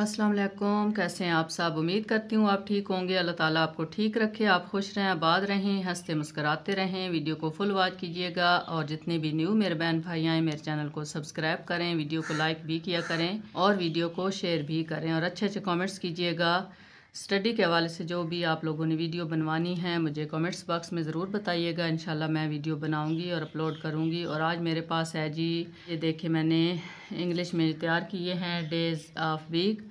अस्सलाम वालेकुम कैसे हैं आप सब उम्मीद करती हूँ आप ठीक होंगे अल्लाह ताला आपको ठीक रखे आप खुश रहें आबाद रहें हंसते मुस्कराते रहें वीडियो को फुल वॉच कीजिएगा और जितने भी न्यू मेरे बहन भाई आएँ मेरे चैनल को सब्सक्राइब करें वीडियो को लाइक भी किया करें और वीडियो को शेयर भी करें और अच्छे अच्छे कॉमेंट्स कीजिएगा स्टडी के हवाले से जो भी आप लोगों ने वीडियो बनवानी है मुझे कमेंट्स बॉक्स में ज़रूर बताइएगा इन मैं वीडियो बनाऊंगी और अपलोड करूंगी और आज मेरे पास है जी ये देखे मैंने इंग्लिश में तैयार किए हैं डेज़ ऑफ वीक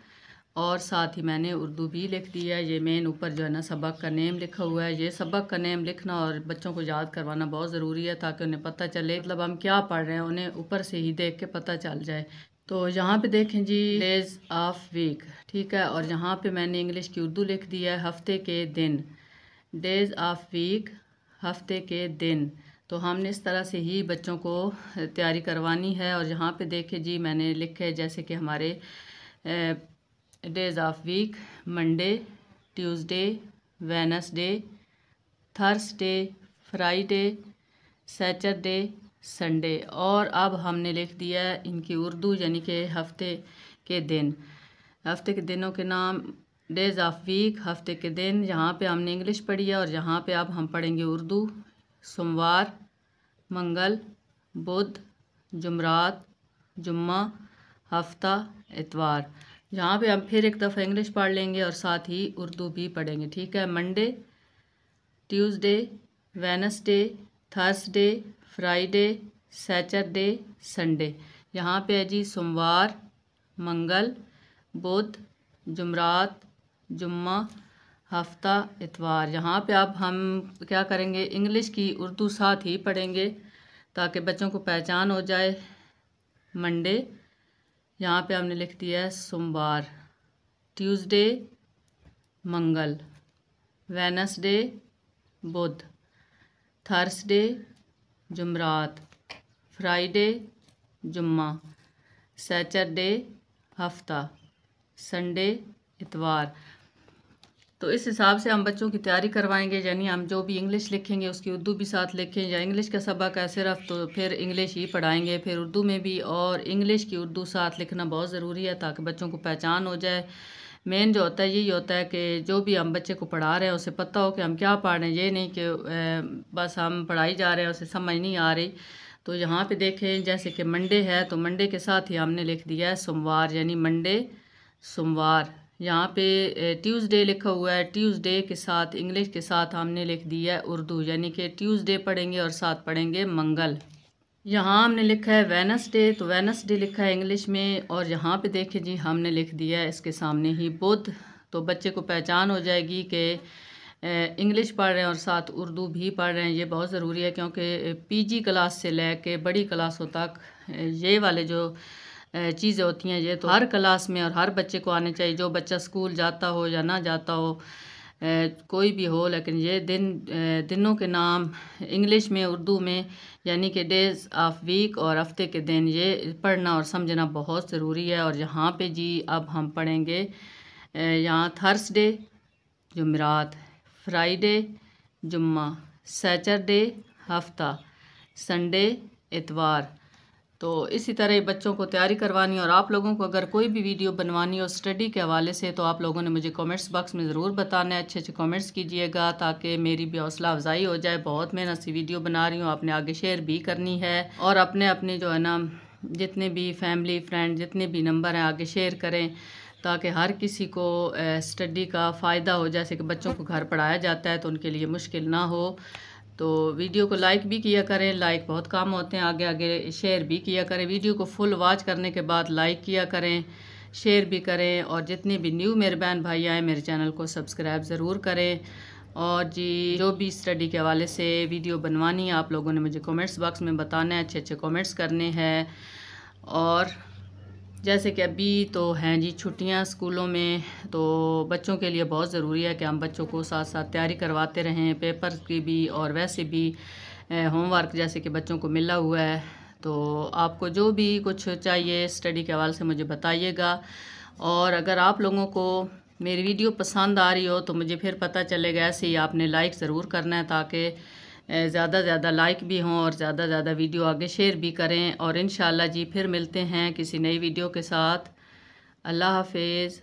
और साथ ही मैंने उर्दू भी लिख दी है ये मेन ऊपर जो है ना सबक का नेम लिखा हुआ है ये सबक का नेम लिखना और बच्चों को याद करवाना बहुत ज़रूरी है ताकि उन्हें पता चले मतलब हम क्या पढ़ रहे हैं उन्हें ऊपर से ही देख के पता चल जाए तो यहाँ पे देखें जी डेज ऑफ वीक ठीक है और यहाँ पे मैंने इंग्लिश की उर्दू लिख दी है हफ्ते के दिन डेज ऑफ वीक हफ्ते के दिन तो हमने इस तरह से ही बच्चों को तैयारी करवानी है और यहाँ पे देखे जी मैंने लिखे जैसे कि हमारे days of week Monday Tuesday Wednesday Thursday Friday Saturday Sunday और अब हमने लिख दिया इनकी उर्दू यानी कि हफ्ते के दिन हफ्ते के दिनों के नाम डेज ऑफ वीक हफ्ते के दिन यहाँ पे हमने इंग्लिश पढ़ी है और यहाँ पे अब हम पढ़ेंगे उर्दू सोमवार मंगल बुध जुमरात जुम्मा हफ्ता इतवार यहाँ पे हम फिर एक दफ़ा इंग्लिश पढ़ लेंगे और साथ ही उर्दू भी पढ़ेंगे ठीक है Monday Tuesday Wednesday Thursday Friday Saturday Sunday यहाँ पे है जी सोमवार मंगल बुध जुमरात जुम्मा हफ्ता इतवार यहाँ पे आप हम क्या करेंगे इंग्लिश की उर्दू साथ ही पढ़ेंगे ताकि बच्चों को पहचान हो जाए मंडे यहाँ पे हमने लिख दिया है सोमवार ट्यूसडे मंगल वेनसडे बुध थर्सडे जुमरात फ्राइडे जुम्मा सैटरडे हफ्ता संडे इतवार तो इस हिसाब से हम बच्चों की तैयारी करवाएंगे यानी हम जो भी इंग्लिश लिखेंगे उसकी उर्दू भी साथ लिखें या इंग्लिश का सबक है सिर्फ तो फिर इंग्लिश ही पढ़ाएंगे फिर उर्दू में भी और इंग्लिश की उर्दू साथ लिखना बहुत ज़रूरी है ताकि बच्चों को पहचान हो जाए मेन जो होता है यही होता है कि जो भी हम बच्चे को पढ़ा रहे हैं उसे पता हो कि हम क्या पढ़ रहे हैं ये नहीं कि बस हम पढ़ाई जा रहे हैं उसे समझ नहीं आ रही तो यहाँ पे देखें जैसे कि मंडे है तो मंडे के साथ ही हमने लिख दिया है सोमवार यानी मंडे सोमवार यहाँ पे ट्यूसडे लिखा हुआ है ट्यूसडे के साथ इंग्लिश के साथ हमने लिख दिया है उर्दू यानी कि ट्यूसडे पढ़ेंगे और साथ पढ़ेंगे मंगल यहाँ हमने लिखा है वेनसडे तो वेनसडे लिखा है इंग्लिश में और यहाँ पे देखिए जी हमने लिख दिया है इसके सामने ही बुध तो बच्चे को पहचान हो जाएगी कि इंग्लिश पढ़ रहे हैं और साथ उर्दू भी पढ़ रहे हैं ये बहुत ज़रूरी है क्योंकि पीजी क्लास से ले कर बड़ी क्लासों तक ये वाले जो चीज़ें होती हैं ये तो हर क्लास में और हर बच्चे को आने चाहिए जो बच्चा स्कूल जाता हो या ना जाता हो कोई भी हो लेकिन ये दिन दिनों के नाम इंग्लिश में उर्दू में यानी कि डेज़ ऑफ वीक और हफ्ते के दिन ये पढ़ना और समझना बहुत ज़रूरी है और यहाँ पे जी अब हम पढ़ेंगे यहाँ थर्सडे जुमरात फ्राइडे जुम्मा सैचरडे हफ्ता संडे इतवार तो इसी तरह बच्चों को तैयारी करवानी और आप लोगों को अगर कोई भी वीडियो बनवानी हो स्टडी के हवाले से तो आप लोगों ने मुझे कमेंट्स बॉक्स में ज़रूर बताना है अच्छे अच्छे कमेंट्स कीजिएगा ताकि मेरी भी हौसला अफजाई हो जाए बहुत मेहनत से वीडियो बना रही हूँ आपने आगे शेयर भी करनी है और अपने अपने जो है ना जितने भी फैमिली फ्रेंड जितने भी नंबर हैं आगे शेयर करें ताकि हर किसी को स्टडी का फ़ायदा हो जैसे कि बच्चों को घर पढ़ाया जाता है तो उनके लिए मुश्किल ना हो तो वीडियो को लाइक भी किया करें लाइक बहुत काम होते हैं आगे आगे शेयर भी किया करें वीडियो को फुल वॉच करने के बाद लाइक किया करें शेयर भी करें और जितने भी न्यू मेरे बहन भाई आए मेरे चैनल को सब्सक्राइब ज़रूर करें और जी जो भी स्टडी के हवाले से वीडियो बनवानी है आप लोगों ने मुझे कमेंट्स बॉक्स में बताना है अच्छे अच्छे कमेंट्स करने हैं और जैसे कि अभी तो हैं जी छुट्टियां स्कूलों में तो बच्चों के लिए बहुत ज़रूरी है कि हम बच्चों को साथ साथ तैयारी करवाते रहें पेपर की भी और वैसे भी होमवर्क जैसे कि बच्चों को मिला हुआ है तो आपको जो भी कुछ चाहिए स्टडी के हवाले से मुझे बताइएगा और अगर आप लोगों को मेरी वीडियो पसंद आ रही हो तो मुझे फिर पता चलेगा ऐसे ही आपने लाइक ज़रूर करना है ताकि ज़्यादा से ज़्यादा लाइक भी हों और ज़्यादा से ज़्यादा वीडियो आगे शेयर भी करें और इन जी फिर मिलते हैं किसी नई वीडियो के साथ अल्लाह हाफिज़